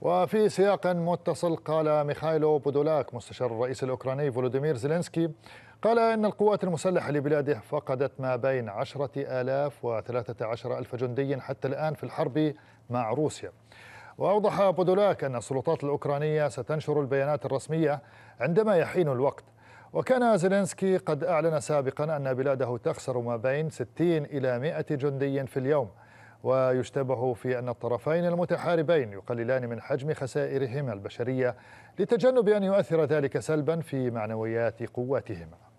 وفي سياق متصل قال ميخايلو بودولاك مستشار الرئيس الأوكراني فولوديمير زيلينسكي قال إن القوات المسلحة لبلاده فقدت ما بين 10000 و13000 ألف جندي حتى الآن في الحرب مع روسيا وأوضح بودولاك أن السلطات الأوكرانية ستنشر البيانات الرسمية عندما يحين الوقت وكان زيلينسكي قد أعلن سابقا أن بلاده تخسر ما بين 60 إلى 100 جندي في اليوم ويشتبه في أن الطرفين المتحاربين يقللان من حجم خسائرهما البشرية لتجنب أن يؤثر ذلك سلبا في معنويات قواتهما